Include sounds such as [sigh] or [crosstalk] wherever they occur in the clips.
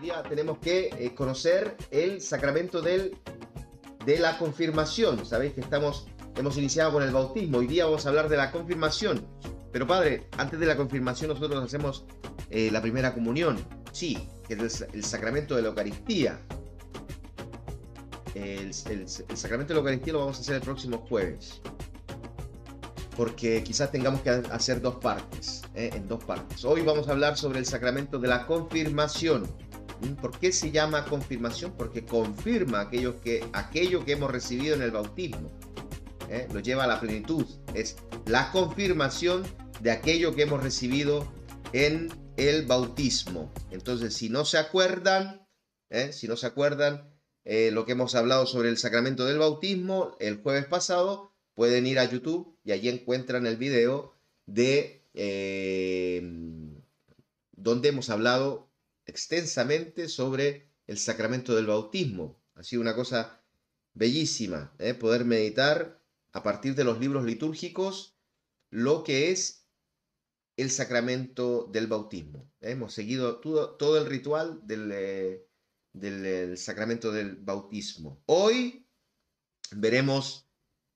día tenemos que eh, conocer el sacramento de la confirmación. Sabéis que estamos, hemos iniciado con el bautismo, hoy día vamos a hablar de la confirmación. Pero padre, antes de la confirmación nosotros hacemos eh, la primera comunión, sí, el, sacramento de la Eucaristía. El, sacramento de la Eucaristía lo vamos a hacer el próximo jueves porque quizás tengamos que hacer dos partes, ¿eh? en dos partes. Hoy vamos a hablar sobre el sacramento de la confirmación. ¿Por qué se llama confirmación? Porque confirma aquello que, aquello que hemos recibido en el bautismo. ¿eh? Lo lleva a la plenitud. Es la confirmación de aquello que hemos recibido en el bautismo. Entonces, si no se acuerdan, ¿eh? si no se acuerdan eh, lo que hemos hablado sobre el sacramento del bautismo el jueves pasado, pueden ir a YouTube y allí encuentran el video de donde hemos hablado extensamente sobre el sacramento del bautismo. Ha sido una cosa bellísima ¿eh? poder meditar a partir de los libros litúrgicos lo que es el sacramento del bautismo. ¿eh? Hemos seguido todo, el ritual eh, del, sacramento del bautismo. Hoy veremos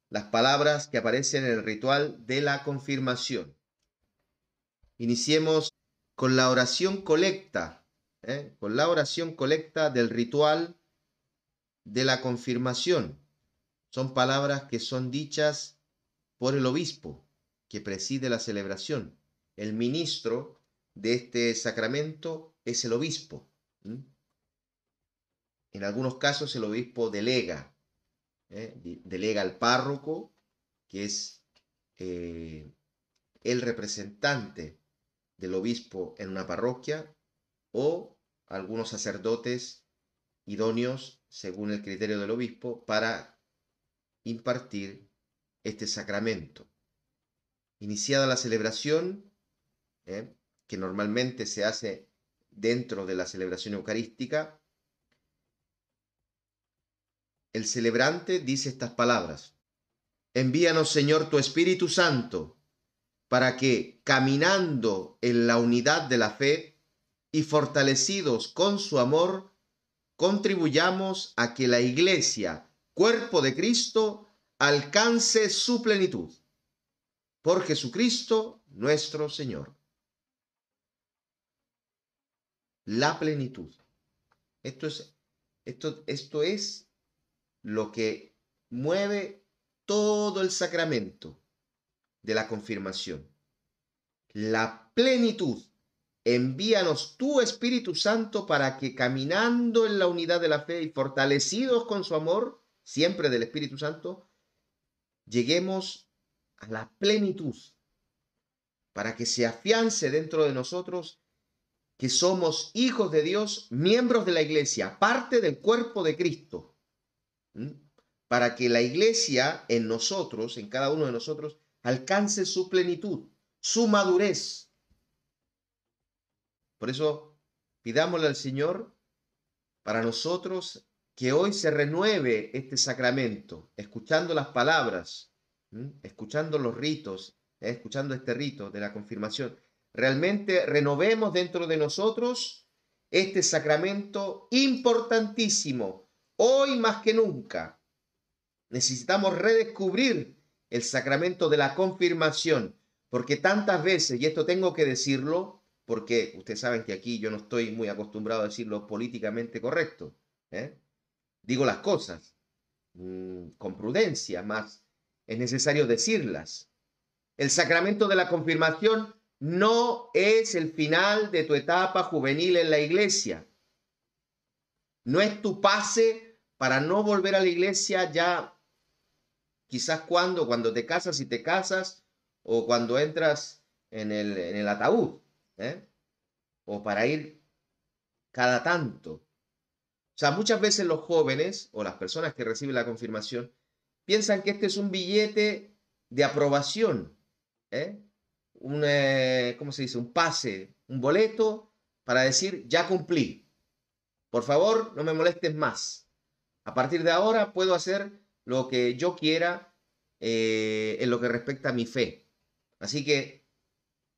las palabras que aparecen en el ritual de la confirmación. Iniciemos con la oración colecta ¿eh? con la oración colecta del ritual de la confirmación. Son palabras que son dichas por el obispo que preside la celebración. El ministro de este sacramento es el obispo. En algunos casos el obispo delega, ¿eh? delega al párroco, que es eh, el representante del obispo en una parroquia, o algunos sacerdotes idóneos, según el criterio del obispo, para impartir este sacramento. Iniciada la celebración, ¿eh? que normalmente se hace dentro de la celebración eucarística, el celebrante dice estas palabras. Envíanos, Señor, tu Espíritu Santo, para que, caminando en la unidad de la fe, y fortalecidos con su amor, contribuyamos a que la Iglesia, cuerpo de Cristo, alcance su plenitud. Por Jesucristo nuestro Señor. La plenitud. Esto es, esto, esto es lo que mueve todo el sacramento de la confirmación. La plenitud Envíanos tu Espíritu Santo para que caminando en la unidad de la fe y fortalecidos con su amor, siempre del Espíritu Santo, lleguemos a la plenitud, para que se afiance dentro de nosotros que somos hijos de Dios, miembros de la iglesia, parte del cuerpo de Cristo, para que la iglesia en nosotros, en cada uno de nosotros, alcance su plenitud, su madurez, por eso pidámosle al Señor para nosotros que hoy se renueve este sacramento, escuchando las palabras, escuchando los ritos, ¿eh? escuchando este rito de la confirmación. Realmente renovemos dentro de nosotros este sacramento importantísimo, hoy más que nunca. Necesitamos redescubrir el sacramento de la confirmación, porque tantas veces, y esto tengo que decirlo, porque ustedes saben que aquí yo no estoy muy acostumbrado a decirlo políticamente correcto. ¿eh? Digo las cosas mm, con prudencia, más es necesario decirlas. El sacramento de la confirmación no es el final de tu etapa juvenil en la iglesia. No es tu pase para no volver a la iglesia ya quizás cuando, cuando te casas y te casas, o cuando entras en el ataúd. ¿eh? o para ir cada tanto. O sea, muchas veces los jóvenes o las personas que reciben la confirmación piensan que este es un billete de aprobación, ¿eh? un, eh, ¿cómo se dice? Un pase, un boleto para decir, ya cumplí. Por favor, no me molestes más. A partir de ahora puedo hacer lo que yo quiera eh, en lo que respecta a mi fe. Así que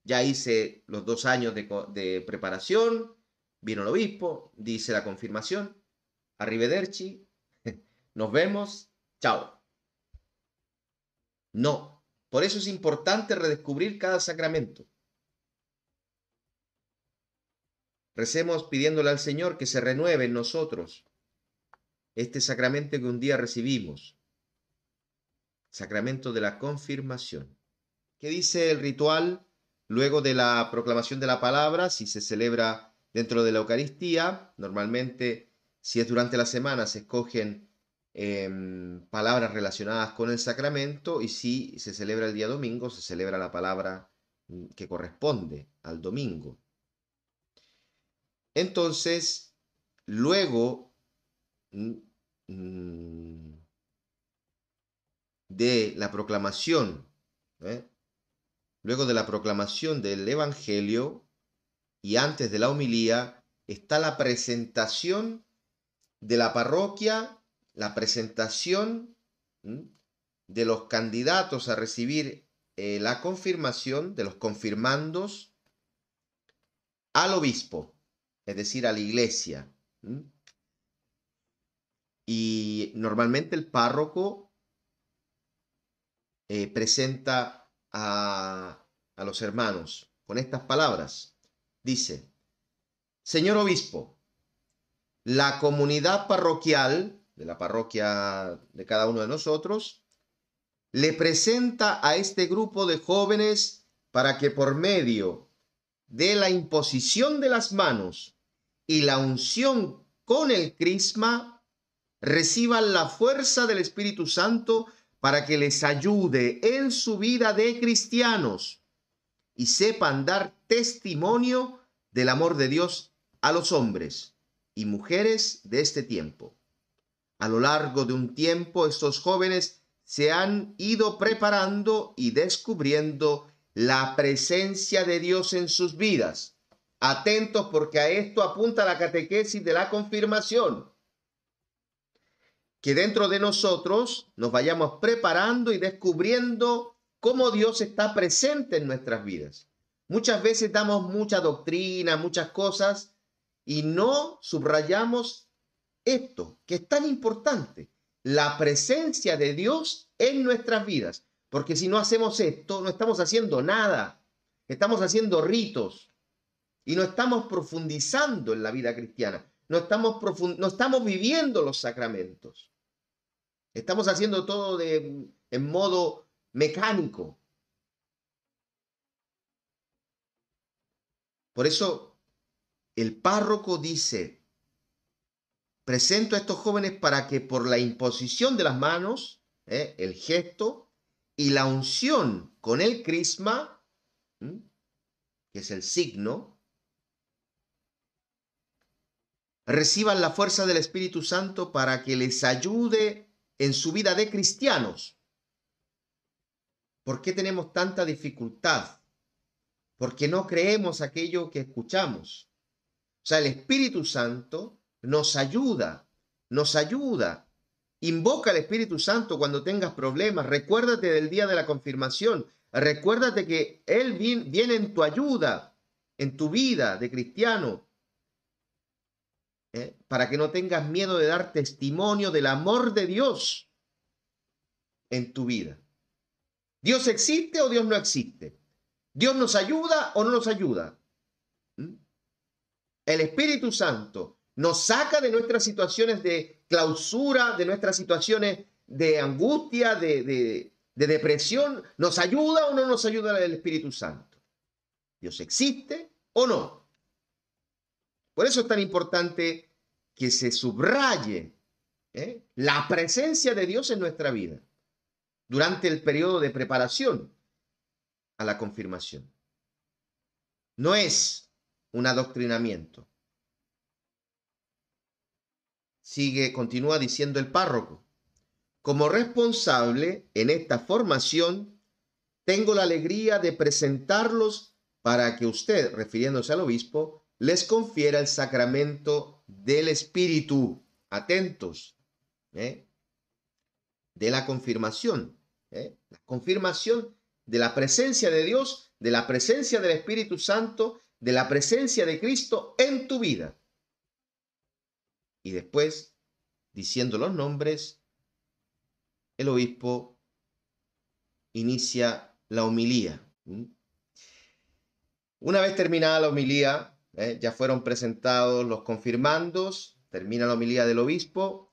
ya hice los dos años de, preparación, vino el obispo, dice la confirmación, arrivederci, [laughs] nos vemos, chao. No, por eso es importante redescubrir cada sacramento. Recemos pidiéndole al Señor que se renueve en nosotros este sacramento que un día recibimos, sacramento de la confirmación. ¿Qué dice el ritual Luego de la proclamación de la palabra, si se celebra dentro de la Eucaristía, normalmente si es durante la semana se escogen em, palabras relacionadas con el sacramento y si se celebra el día domingo se celebra la palabra mm, que corresponde al domingo. Entonces, luego mm, mm, de la proclamación ¿eh? Luego de la proclamación del Evangelio y antes de la homilía está la presentación de la parroquia, la presentación de los candidatos a recibir eh, la confirmación, de los confirmandos, al obispo, es decir, a la iglesia. Y normalmente el párroco eh, presenta a, los hermanos con estas palabras. Dice, Señor Obispo, la comunidad parroquial de la parroquia de cada uno de nosotros le presenta a este grupo de jóvenes para que por medio de la imposición de las manos y la unción con el crisma reciban la fuerza del Espíritu Santo para que les ayude en su vida de cristianos y sepan dar testimonio del amor de Dios a los hombres y mujeres de este tiempo. A lo largo de un tiempo estos jóvenes se han ido preparando y descubriendo la presencia de Dios en sus vidas. Atentos porque a esto apunta la catequesis de la confirmación que dentro de nosotros nos vayamos preparando y descubriendo cómo Dios está presente en nuestras vidas. Muchas veces damos mucha doctrina, muchas cosas, y no subrayamos esto, que es tan importante, la presencia de Dios en nuestras vidas. Porque si no hacemos esto, no estamos haciendo nada, estamos haciendo ritos y no estamos profundizando en la vida cristiana no estamos, no estamos viviendo los sacramentos. Estamos haciendo todo de, en modo mecánico. Por eso el párroco dice, presento a estos jóvenes para que por la imposición de las manos, ¿eh? el gesto y la unción con el crisma, que es el signo, reciban la fuerza del Espíritu Santo para que les ayude en su vida de cristianos. ¿Por qué tenemos tanta dificultad? Porque no creemos aquello que escuchamos. O sea, el Espíritu Santo nos ayuda, nos ayuda. Invoca al Espíritu Santo cuando tengas problemas. Recuérdate del día de la confirmación. Recuérdate que Él viene en tu ayuda, en tu vida de cristiano ¿eh? para que no tengas miedo de dar testimonio del amor de Dios en tu vida. ¿Dios existe o Dios no existe? ¿Dios nos ayuda o no nos ayuda? ¿Mm? El Espíritu Santo nos saca de nuestras situaciones de clausura, de nuestras situaciones de angustia, de, depresión. ¿Nos ayuda o no nos ayuda el Espíritu Santo? ¿Dios existe o no? Por eso es tan importante que se subraye ¿eh? la presencia de Dios en nuestra vida durante el periodo de preparación a la confirmación. No es un adoctrinamiento. Sigue, continúa diciendo el párroco. Como responsable en esta formación, tengo la alegría de presentarlos para que usted, refiriéndose al obispo, les confiera el sacramento del Espíritu. Atentos. ¿eh? De la confirmación. ¿eh? La confirmación de la presencia de Dios, de la presencia del Espíritu Santo, de la presencia de Cristo en tu vida. Y después, diciendo los nombres, el obispo inicia la homilía. ¿Mm? Una vez terminada la homilía, ¿eh? Ya fueron presentados los confirmandos, termina la homilía del obispo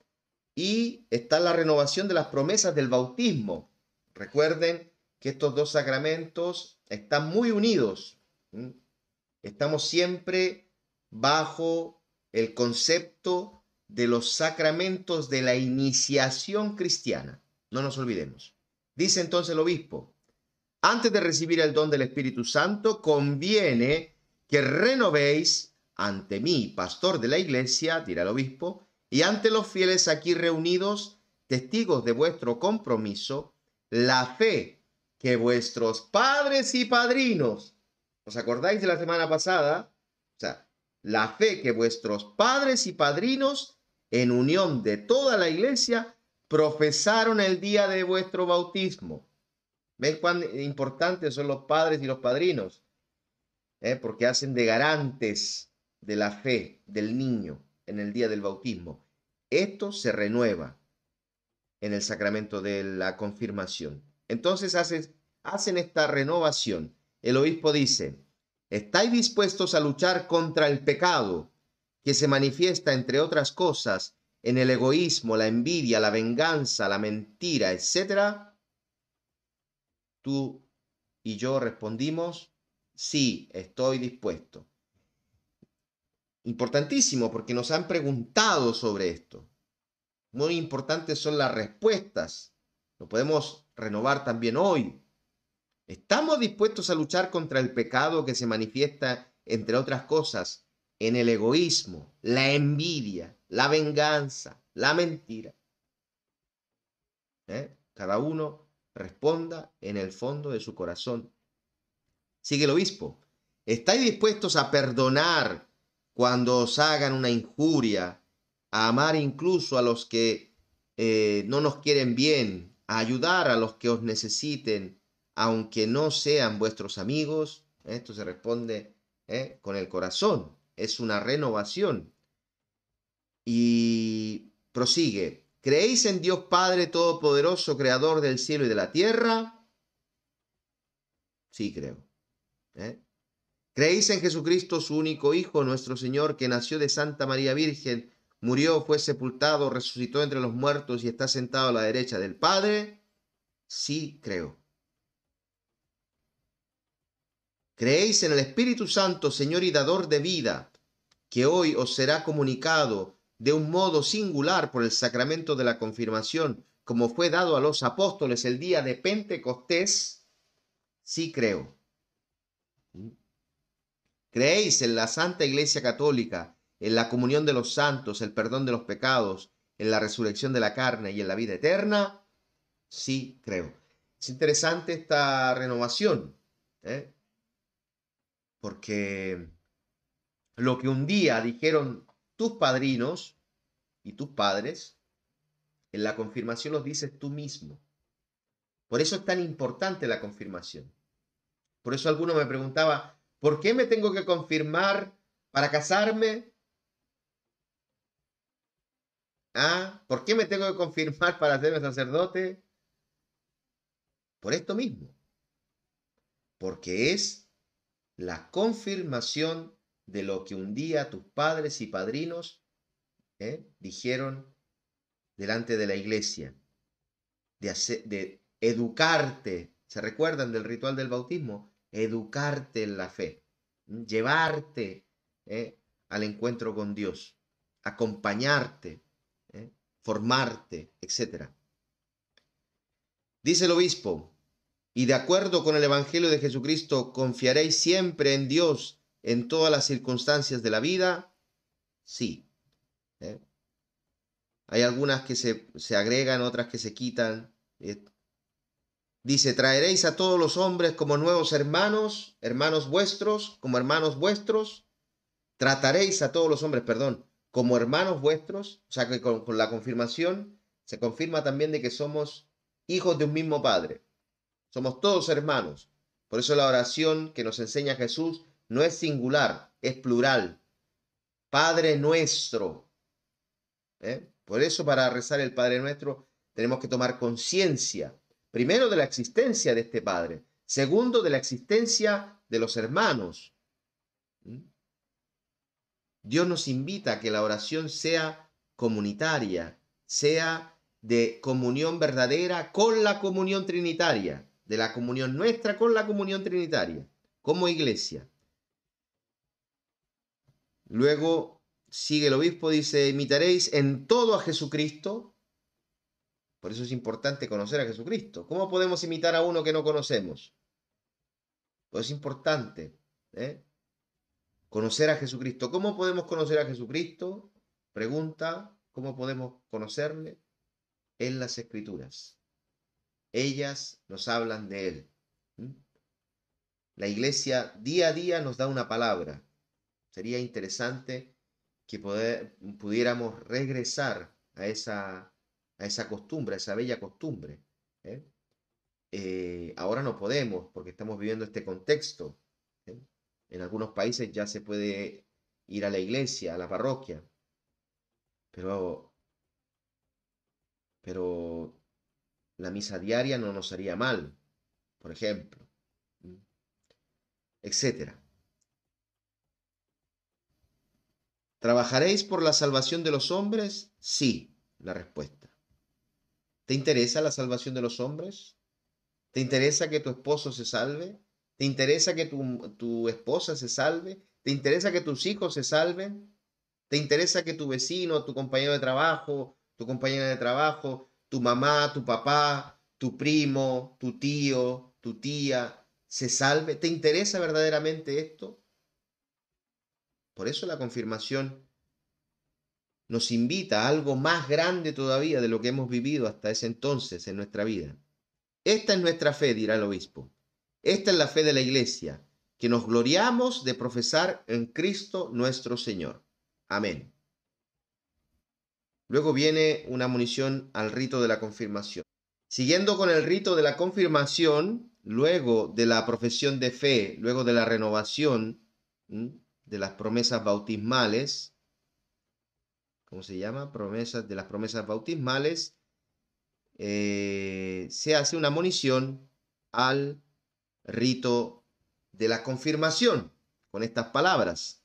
y está la renovación de las promesas del bautismo. Recuerden que estos dos sacramentos están muy unidos. Estamos siempre bajo el concepto de los sacramentos de la iniciación cristiana. No nos olvidemos. Dice entonces el obispo, antes de recibir el don del Espíritu Santo, conviene que renovéis ante mí, pastor de la iglesia, dirá el obispo, y ante los fieles aquí reunidos, testigos de vuestro compromiso, la fe que vuestros padres y padrinos, ¿os acordáis de la semana pasada? O sea, la fe que vuestros padres y padrinos, en unión de toda la iglesia, profesaron el día de vuestro bautismo. ¿Ves cuán importantes son los padres y los padrinos? ¿eh? porque hacen de garantes de la fe del niño en el día del bautismo. Esto se renueva en el sacramento de la confirmación. Entonces hacen esta renovación. El obispo dice, ¿estáis dispuestos a luchar contra el pecado que se manifiesta, entre otras cosas, en el egoísmo, la envidia, la venganza, la mentira, etcétera? Tú y yo respondimos, Sí, estoy dispuesto. Importantísimo porque nos han preguntado sobre esto. Muy importantes son las respuestas. Lo podemos renovar también hoy. ¿Estamos dispuestos a luchar contra el pecado que se manifiesta, entre otras cosas, en el egoísmo, la envidia, la venganza, la mentira? ¿Eh? Cada uno responda en el fondo de su corazón Sigue el obispo. ¿Estáis dispuestos a perdonar cuando os hagan una injuria, a amar incluso a los que eh, no nos quieren bien, a ayudar a los que os necesiten, aunque no sean vuestros amigos? Esto se responde ¿eh? con el corazón, es una renovación. Y prosigue, ¿creéis en Dios Padre Todopoderoso, Creador del cielo y de la tierra? Sí creo. ¿Eh? Creéis en Jesucristo, su único Hijo, nuestro Señor, que nació de Santa María Virgen, murió, fue sepultado, resucitó entre los muertos y está sentado a la derecha del Padre. Sí creo. Creéis en el Espíritu Santo, Señor y Dador de vida, que hoy os será comunicado de un modo singular por el sacramento de la confirmación, como fue dado a los apóstoles el día de Pentecostés. Sí creo. Creéis en la Santa Iglesia Católica, en la comunión de los santos, el perdón de los pecados, en la resurrección de la carne y en la vida eterna. Sí, creo. Es interesante esta renovación, ¿eh? porque lo que un día dijeron tus padrinos y tus padres, en la confirmación los dices tú mismo. Por eso es tan importante la confirmación. Por eso alguno me preguntaba, ¿por qué me tengo que confirmar para casarme? ¿Ah? ¿Por qué me tengo que confirmar para hacerme sacerdote? Por esto mismo. Porque es la confirmación de lo que un día tus padres y padrinos ¿eh? dijeron delante de la iglesia, de, de educarte. ¿Se recuerdan del ritual del bautismo? educarte en la fe, llevarte ¿eh? al encuentro con Dios, acompañarte, ¿eh? formarte, etc. Dice el obispo, y de acuerdo con el Evangelio de Jesucristo, confiaréis siempre en Dios en todas las circunstancias de la vida, sí. ¿eh? Hay algunas que se, se agregan, otras que se quitan. Dice, traeréis a todos los hombres como nuevos hermanos, hermanos vuestros, como hermanos vuestros. Trataréis a todos los hombres, perdón, como hermanos vuestros. O sea que con, con la confirmación se confirma también de que somos hijos de un mismo Padre. Somos todos hermanos. Por eso la oración que nos enseña Jesús no es singular, es plural. Padre nuestro. ¿Eh? Por eso para rezar el Padre nuestro tenemos que tomar conciencia primero de la existencia de este Padre, segundo de la existencia de los hermanos. ¿Mm? Dios nos invita a que la oración sea comunitaria, sea de comunión verdadera con la comunión trinitaria, de la comunión nuestra con la comunión trinitaria, como iglesia. Luego sigue el obispo, dice, imitaréis en todo a Jesucristo, por eso es importante conocer a Jesucristo. ¿Cómo podemos imitar a uno que no conocemos? Pues es importante ¿eh? conocer a Jesucristo. ¿Cómo podemos conocer a Jesucristo? Pregunta, ¿cómo podemos conocerle? En las escrituras. Ellas nos hablan de Él. La iglesia día a día nos da una palabra. Sería interesante que pudiéramos regresar a esa esa costumbre, esa bella costumbre. ¿eh? Eh, ahora no podemos porque estamos viviendo este contexto. ¿eh? En algunos países ya se puede ir a la iglesia, a la parroquia, pero, pero la misa diaria no nos haría mal, por ejemplo, etcétera. ¿Trabajaréis por la salvación de los hombres? Sí, la respuesta. ¿Te interesa la salvación de los hombres? ¿Te interesa que tu esposo se salve? ¿Te interesa que tu, esposa se salve? ¿Te interesa que tus hijos se salven? ¿Te interesa que tu vecino, tu compañero de trabajo, tu compañera de trabajo, tu mamá, tu papá, tu primo, tu tío, tu tía, se salve? ¿Te interesa verdaderamente esto? Por eso la confirmación nos invita a algo más grande todavía de lo que hemos vivido hasta ese entonces en nuestra vida. Esta es nuestra fe, dirá el obispo. Esta es la fe de la Iglesia, que nos gloriamos de profesar en Cristo nuestro Señor. Amén. Luego viene una munición al rito de la confirmación. Siguiendo con el rito de la confirmación, luego de la profesión de fe, luego de la renovación de las promesas bautismales, ¿cómo se llama? Promesas, de las promesas bautismales, eh, se hace una munición al rito de la confirmación con estas palabras.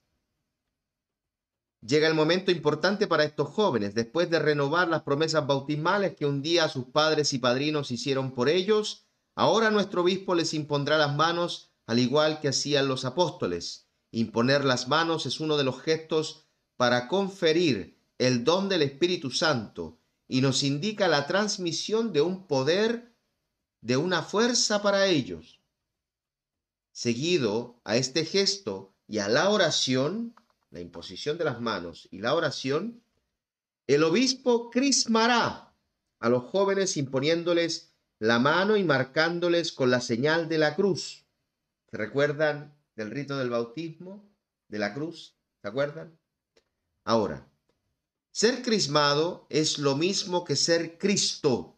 Llega el momento importante para estos jóvenes, después de renovar las promesas bautismales que un día sus padres y padrinos hicieron por ellos, ahora nuestro obispo les impondrá las manos al igual que hacían los apóstoles. Imponer las manos es uno de los gestos para conferir el don del Espíritu Santo y nos indica la transmisión de un poder, de una fuerza para ellos. Seguido a este gesto y a la oración, la imposición de las manos y la oración, el obispo crismará a los jóvenes imponiéndoles la mano y marcándoles con la señal de la cruz. ¿Se recuerdan del rito del bautismo, de la cruz? ¿Se acuerdan? Ahora, ser crismado es lo mismo que ser Cristo,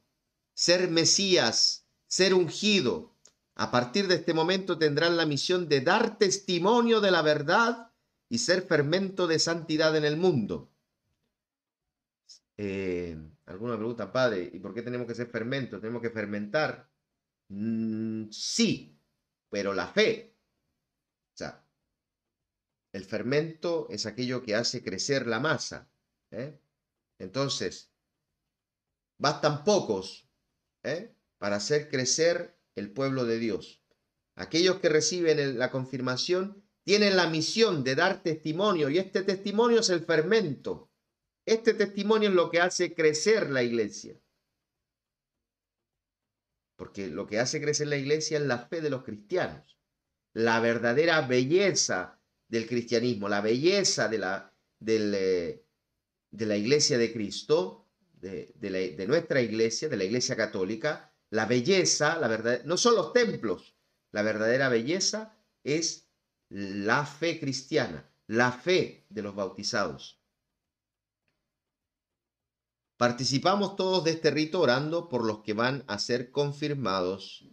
ser Mesías, ser ungido. A partir de este momento tendrán la misión de dar testimonio de la verdad y ser fermento de santidad en el mundo. Eh, alguna pregunta, padre, ¿y por qué tenemos que ser fermento? ¿Tenemos que fermentar? Mm, sí, pero la fe. O sea, el fermento es aquello que hace crecer la masa. ¿eh? Entonces, bastan pocos ¿eh? para hacer crecer el pueblo de Dios. Aquellos que reciben la confirmación tienen la misión de dar testimonio y este testimonio es el fermento. Este testimonio es lo que hace crecer la iglesia. Porque lo que hace crecer la iglesia es la fe de los cristianos, la verdadera belleza del cristianismo, la belleza de la, del, eh, de la iglesia de Cristo, de, nuestra iglesia, de la iglesia católica, la belleza, la verdad, no son los templos, la verdadera belleza es la fe cristiana, la fe de los bautizados. Participamos todos de este rito orando por los que van a ser confirmados.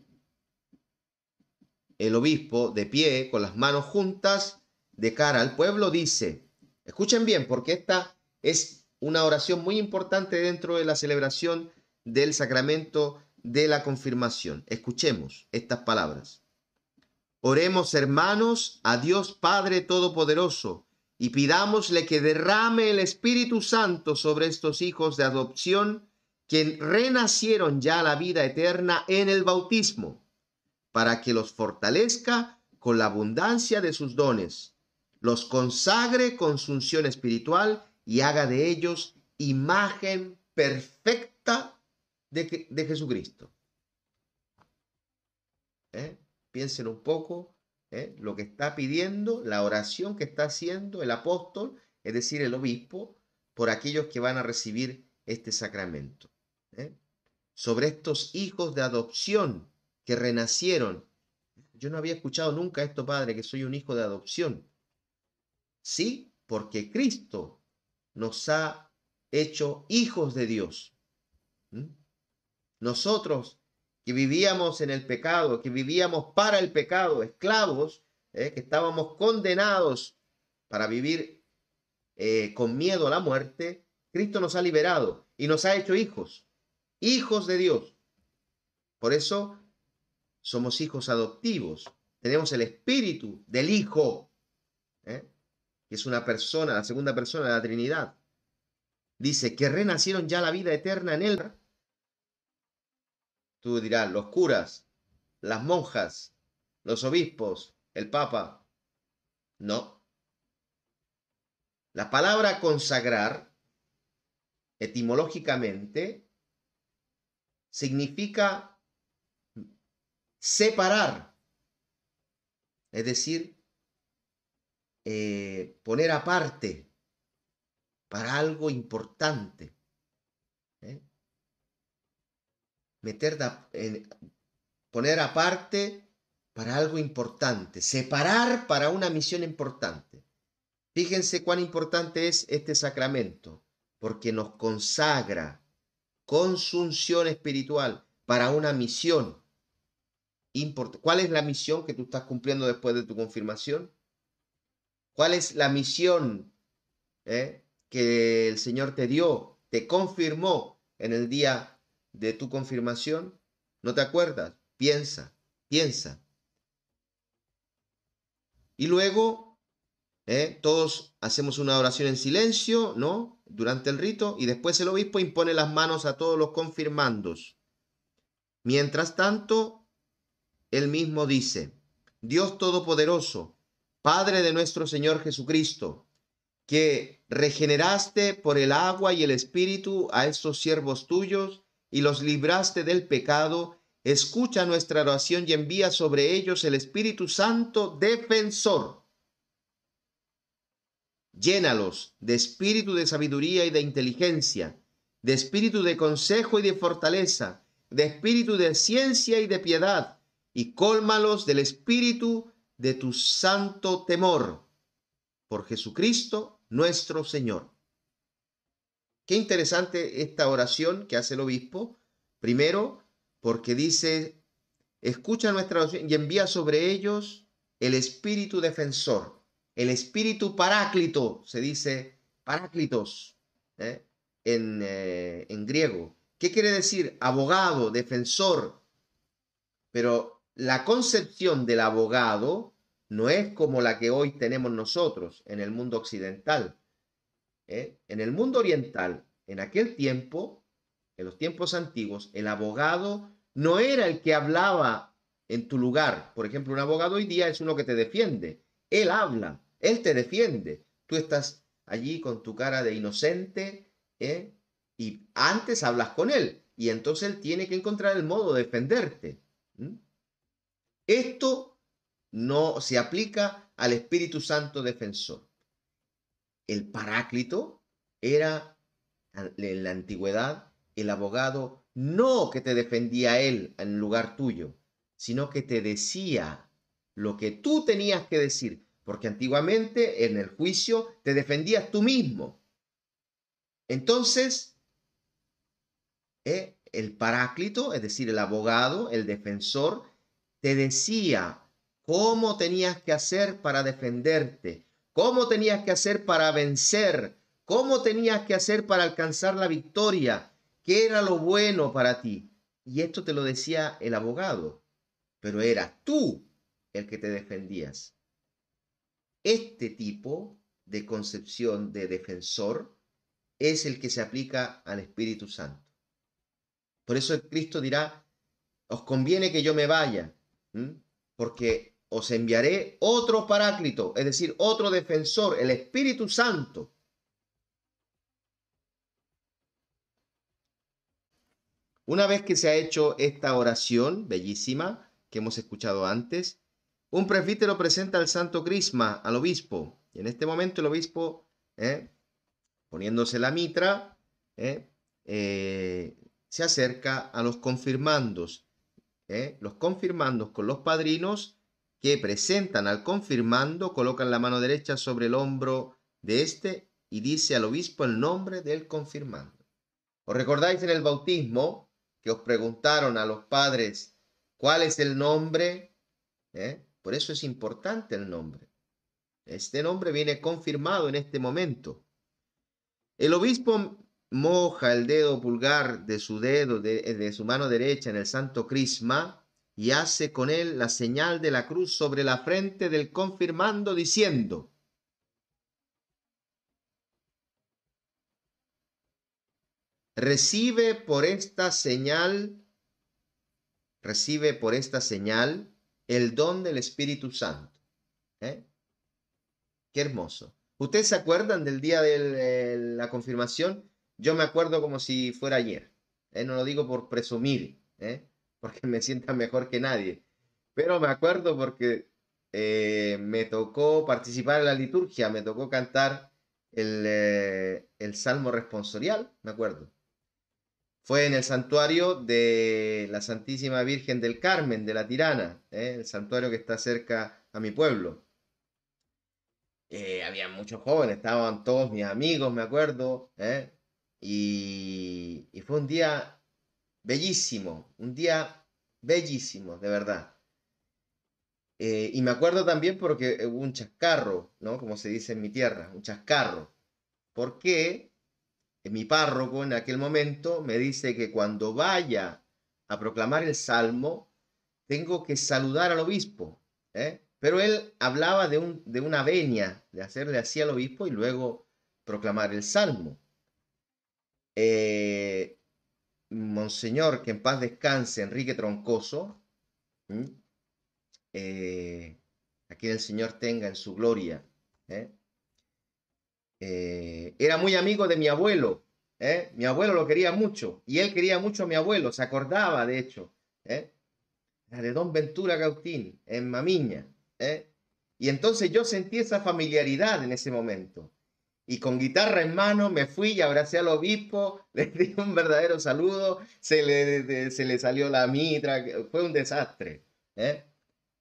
El obispo, de pie, con las manos juntas, de cara al pueblo, dice, escuchen bien, porque esta es una oración muy importante dentro de la celebración del sacramento de la confirmación. Escuchemos estas palabras. Oremos hermanos a Dios Padre Todopoderoso y pidámosle que derrame el Espíritu Santo sobre estos hijos de adopción que renacieron ya a la vida eterna en el bautismo, para que los fortalezca con la abundancia de sus dones, los consagre con su unción espiritual y haga de ellos imagen perfecta de, Jesucristo. ¿Eh? Piensen un poco ¿eh? lo que está pidiendo, la oración que está haciendo el apóstol, es decir, el obispo, por aquellos que van a recibir este sacramento. ¿eh? Sobre estos hijos de adopción que renacieron. Yo no había escuchado nunca esto, Padre, que soy un hijo de adopción. Sí, porque Cristo nos ha hecho hijos de Dios. ¿Mm? Nosotros que vivíamos en el pecado, que vivíamos para el pecado, esclavos, ¿eh? que estábamos condenados para vivir eh, con miedo a la muerte, Cristo nos ha liberado y nos ha hecho hijos, hijos de Dios. Por eso somos hijos adoptivos, tenemos el espíritu del Hijo, que es una persona, la segunda persona de la Trinidad, dice que renacieron ya la vida eterna en él. Tú dirás, los curas, las monjas, los obispos, el papa. No. La palabra consagrar, etimológicamente, significa separar, es decir, eh, poner aparte para algo importante. ¿eh? Meter poner aparte para algo importante, separar para una misión importante. Fíjense cuán importante es este sacramento, porque nos consagra consunción espiritual para una misión. ¿Cuál es la misión que tú estás cumpliendo después de tu confirmación? ¿Cuál es la misión eh, que el Señor te dio, te confirmó en el día de tu confirmación? ¿No te acuerdas? Piensa, piensa. Y luego, eh, todos hacemos una oración en silencio, ¿no? Durante el rito, y después el obispo impone las manos a todos los confirmandos. Mientras tanto, él mismo dice, Dios Todopoderoso, Padre de nuestro Señor Jesucristo, que regeneraste por el agua y el Espíritu a estos siervos tuyos y los libraste del pecado, escucha nuestra oración y envía sobre ellos el Espíritu Santo defensor. Llénalos de espíritu de sabiduría y de inteligencia, de espíritu de consejo y de fortaleza, de espíritu de ciencia y de piedad, y cólmalos del espíritu de tu santo temor por Jesucristo nuestro Señor. Qué interesante esta oración que hace el obispo. Primero, porque dice, escucha nuestra oración y envía sobre ellos el espíritu defensor, el espíritu paráclito, se dice paráclitos ¿eh? En, eh, en griego. ¿Qué quiere decir abogado, defensor? Pero la concepción del abogado no es como la que hoy tenemos nosotros en el mundo occidental. ¿eh? En el mundo oriental, en aquel tiempo, en los tiempos antiguos, el abogado no era el que hablaba en tu lugar. Por ejemplo, un abogado hoy día es uno que te defiende. Él habla, él te defiende. Tú estás allí con tu cara de inocente ¿eh? y antes hablas con él y entonces él tiene que encontrar el modo de defenderte. Esto no se aplica al Espíritu Santo defensor. El paráclito era en la antigüedad el abogado no que te defendía él en lugar tuyo, sino que te decía lo que tú tenías que decir, porque antiguamente en el juicio te defendías tú mismo. Entonces, eh, el paráclito, es decir, el abogado, el defensor, te decía cómo tenías que hacer para defenderte, cómo tenías que hacer para vencer, cómo tenías que hacer para alcanzar la victoria, qué era lo bueno para ti. Y esto te lo decía el abogado, pero era tú el que te defendías. Este tipo de concepción de defensor es el que se aplica al Espíritu Santo. Por eso Cristo dirá, os conviene que yo me vaya, porque os enviaré otro paráclito, es decir, otro defensor, el Espíritu Santo. Una vez que se ha hecho esta oración bellísima que hemos escuchado antes, un presbítero presenta al santo crisma al obispo. Y en este momento el obispo, ¿eh? poniéndose la mitra, ¿eh? Eh, se acerca a los confirmandos ¿eh? los confirmandos con los padrinos que presentan al confirmando, colocan la mano derecha sobre el hombro de este y dice al obispo el nombre del confirmando. ¿Os recordáis en el bautismo que os preguntaron a los padres cuál es el nombre? ¿Eh? Por eso es importante el nombre. Este nombre viene confirmado en este momento. El obispo moja el dedo pulgar de su dedo, eh, de, su mano derecha en el santo crisma y hace con él la señal de la cruz sobre la frente del confirmando diciendo, recibe por esta señal, recibe por esta señal el don del Espíritu Santo. ¿eh? Qué hermoso. ¿Ustedes se acuerdan del día de la confirmación? yo me acuerdo como si fuera ayer. ¿eh? No lo digo por presumir, ¿eh? porque me sienta mejor que nadie. Pero me acuerdo porque eh, me tocó participar en la liturgia, me tocó cantar el, el Salmo responsorial, me acuerdo. Fue en el santuario de la Santísima Virgen del Carmen, de la Tirana, el santuario que está cerca a mi pueblo. había muchos jóvenes, estaban todos mis amigos, me acuerdo, ¿eh? Y, fue un día bellísimo, un día bellísimo, de verdad. Eh, y me acuerdo también porque eh, hubo un chascarro, ¿no? Como se dice en mi tierra, un chascarro. Porque eh, mi párroco en aquel momento me dice que cuando vaya a proclamar el salmo, tengo que saludar al obispo. Pero él hablaba de, de una venia, de hacerle así al obispo y luego proclamar el salmo. Eh, Monseñor, que en paz descanse, Enrique Troncoso, eh, a el Señor tenga en su gloria. ¿eh? Eh, era muy amigo de mi abuelo, mi abuelo lo quería mucho y él quería mucho a mi abuelo, se acordaba de hecho. de Don Ventura Gautín en Mamiña. Y entonces yo sentí esa familiaridad en ese momento y con guitarra en mano me fui y abracé al obispo, [laughs] le di un verdadero saludo, se le, se le salió la mitra, fue un desastre. ¿eh?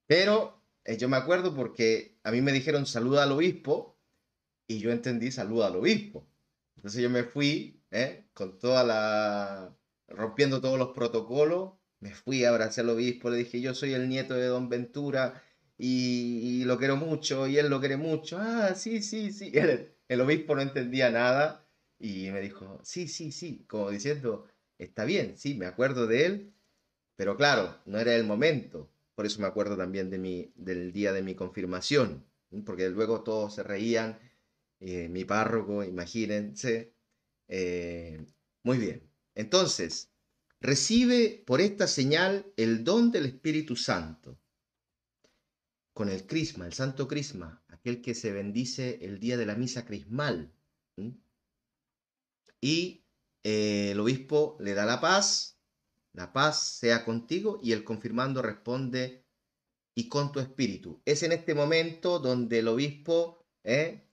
Pero eh, yo me acuerdo porque a mí me dijeron saluda al obispo y yo entendí saluda al obispo. Entonces yo me fui ¿eh? con toda la... rompiendo todos los protocolos, me fui, a abracé al obispo, le dije yo soy el nieto de don Ventura. Y, y lo quiero mucho, y él lo quiere mucho. Ah, sí, sí, sí. [laughs] Él, el obispo no entendía nada y me dijo, sí, sí, sí, como diciendo, está bien, sí, me acuerdo de él, pero claro, no era el momento. Por eso me acuerdo también de mi, del día de mi confirmación, porque luego todos se reían, eh, mi párroco, imagínense. Eh, muy bien, entonces, recibe por esta señal el don del Espíritu Santo. Con el crisma, el santo crisma, aquel que se bendice el día de la misa crismal. Y eh, el obispo le da la paz, la paz sea contigo, y el confirmando responde, y con tu espíritu. Es en este momento donde el obispo, ¿eh?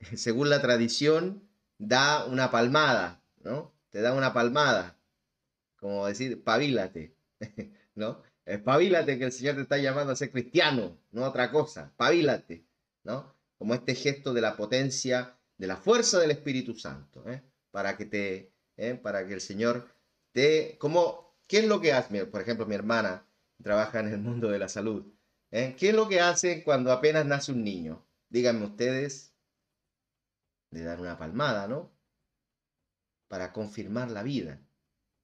[laughs] según la tradición, da una palmada, ¿no? Te da una palmada, como decir, pavílate, [laughs] ¿no? Espabilate que el Señor te está llamando a ser cristiano, no otra cosa, Pavílate. ¿no? Como este gesto de la potencia, de la fuerza del Espíritu Santo, ¿eh? para que te, ¿eh? para que el Señor te, como, ¿qué es lo que hace? Por ejemplo, mi hermana trabaja en el mundo de la salud. ¿eh? ¿Qué es lo que hace cuando apenas nace un niño? Díganme ustedes, de dar una palmada, ¿no? Para confirmar la vida.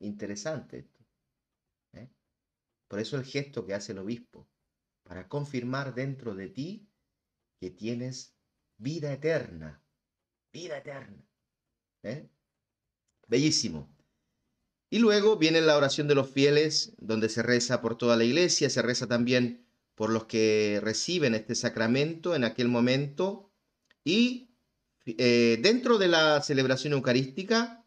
Interesante esto. Por eso el gesto que hace el obispo, para confirmar dentro de ti que tienes vida eterna, vida eterna. ¿eh? Bellísimo. Y luego viene la oración de los fieles, donde se reza por toda la iglesia, se reza también por los que reciben este sacramento en aquel momento. Y eh, dentro de la celebración eucarística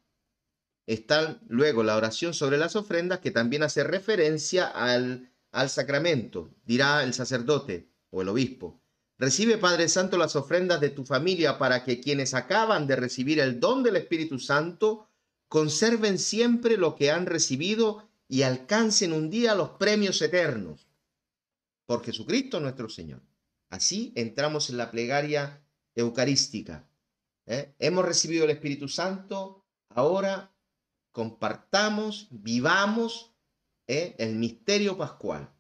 está luego la oración sobre las ofrendas, que también hace referencia al, al sacramento, dirá el sacerdote o el obispo. Recibe, Padre Santo, las ofrendas de tu familia para que quienes acaban de recibir el don del Espíritu Santo conserven siempre lo que han recibido y alcancen un día los premios eternos. Por Jesucristo nuestro Señor. Así entramos en la plegaria eucarística. ¿eh? Hemos recibido el Espíritu Santo, ahora compartamos, vivamos ¿eh? el misterio pascual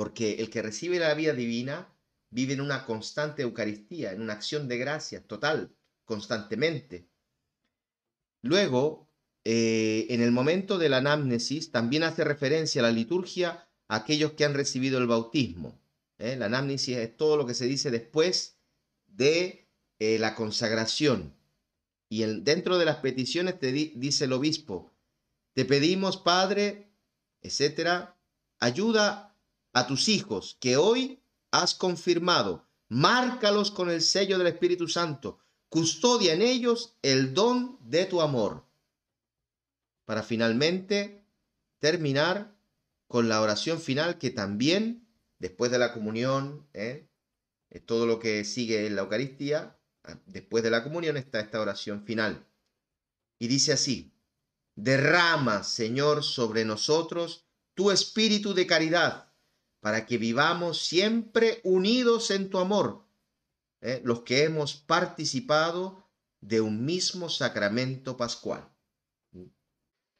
porque el que recibe la vida divina vive en una constante Eucaristía, en una acción de gracia total, constantemente. Luego, eh, en el momento de la anamnesis, también hace referencia a la liturgia a aquellos que han recibido el bautismo. ¿eh? La anamnesis es todo lo que se dice después de eh, la consagración. Y dentro de las peticiones te dice el obispo, te pedimos, Padre, etcétera, ayuda a tus hijos que hoy has confirmado. Márcalos con el sello del Espíritu Santo. Custodia en ellos el don de tu amor. Para finalmente terminar con la oración final que también, después de la comunión, ¿eh? todo lo que sigue en la Eucaristía, ah, después de la comunión está esta oración final. Y dice así, derrama, Señor, sobre nosotros tu espíritu de caridad para que vivamos siempre unidos en tu amor, ¿eh? los que hemos participado de un mismo sacramento pascual.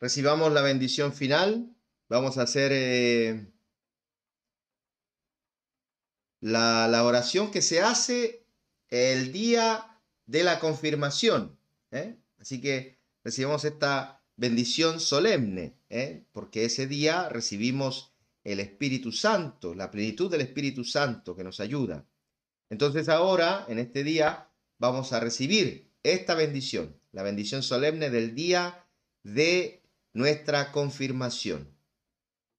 Recibamos la bendición final. Vamos a hacer eh, la, oración que se hace el día de la confirmación. ¿eh? Así que recibimos esta bendición solemne, porque ese día recibimos el Espíritu Santo, la plenitud del Espíritu Santo que nos ayuda. Entonces ahora, en este día, vamos a recibir esta bendición, la bendición solemne del día de nuestra confirmación.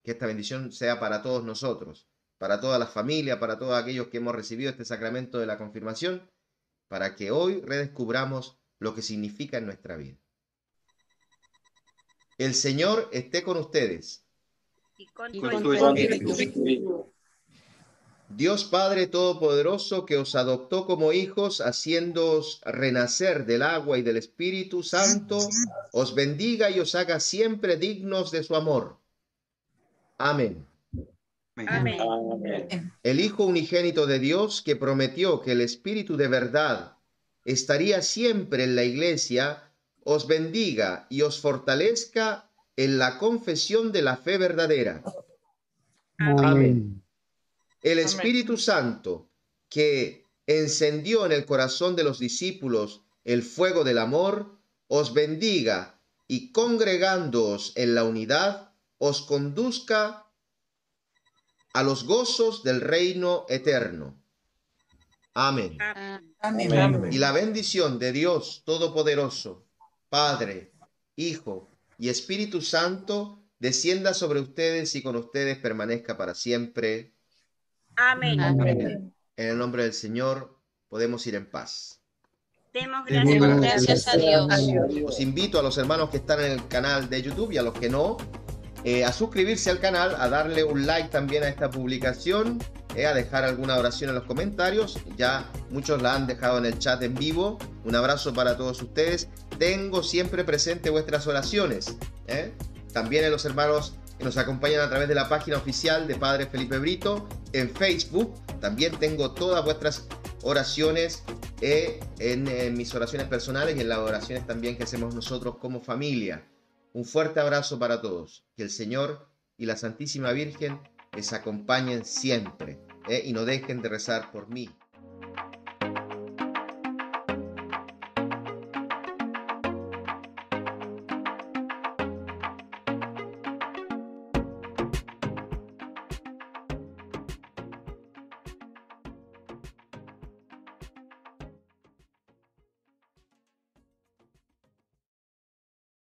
Que esta bendición sea para todos nosotros, para toda la familia, para todos aquellos que hemos recibido este sacramento de la confirmación, para que hoy redescubramos lo que significa en nuestra vida. El Señor esté con ustedes Dios Padre Todopoderoso, que os adoptó como hijos, haciéndoos renacer del agua y del Espíritu Santo, os bendiga y os haga siempre dignos de su amor. Amén. El Hijo unigénito de Dios, que prometió que el Espíritu de verdad estaría siempre en la iglesia, os bendiga y os fortalezca en la confesión de la fe verdadera. Amén. El Espíritu Santo que encendió en el corazón de los discípulos el fuego del amor, os bendiga y congregándoos en la unidad, os conduzca a los gozos del reino eterno. Amén. Y la bendición de Dios Todopoderoso, Padre, Hijo y Espíritu Santo descienda sobre ustedes y con ustedes permanezca para siempre. Amén. En el nombre del Señor podemos ir en paz. Demos gracias, a Dios. Os invito a los hermanos que están en el canal de YouTube y a los que no, eh, a suscribirse al canal, a darle un like también a esta publicación eh, a dejar alguna oración en los comentarios. Ya muchos la han dejado en el chat en vivo. Un abrazo para todos ustedes. Tengo siempre presente vuestras oraciones. ¿eh? También en los hermanos que nos acompañan a través de la página oficial de Padre Felipe Brito en Facebook. También tengo todas vuestras oraciones eh, en, en mis oraciones personales y en las oraciones también que hacemos nosotros como familia. Un fuerte abrazo para todos. Que el Señor y la Santísima Virgen les acompañen siempre ¿eh? y no dejen de rezar por mí.